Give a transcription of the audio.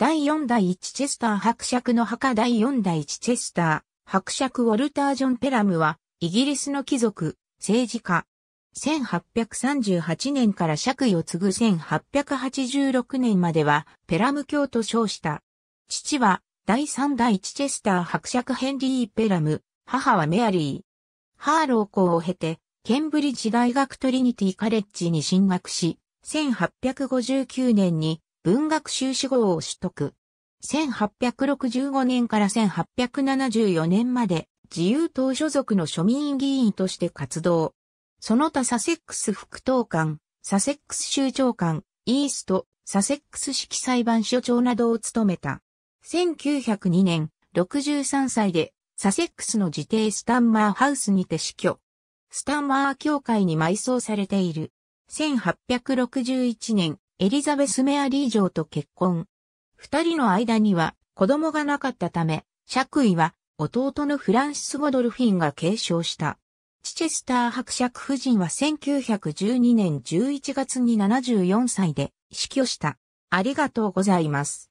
第4代1チェスター伯爵の墓第4代1チェスター伯爵ウォルター・ジョン・ペラムは、イギリスの貴族、政治家。1838年から爵位を継ぐ1886年までは、ペラム教と称した。父は、第3代1チェスター伯爵ヘンリー・ペラム、母はメアリー。ハーロー校を経て、ケンブリッジ大学トリニティカレッジに進学し、1859年に文学修士号を取得。1865年から1874年まで自由党所属の庶民議員として活動。その他サセックス副党官、サセックス州長官、イースト、サセックス式裁判所長などを務めた。1902年、63歳で、サセックスの自邸スタンマーハウスにて死去。スタンマー教会に埋葬されている。1861年、エリザベス・メアリー城と結婚。二人の間には子供がなかったため、爵位は弟のフランシス・ゴドルフィンが継承した。チチェスター伯爵夫人は1912年11月に74歳で死去した。ありがとうございます。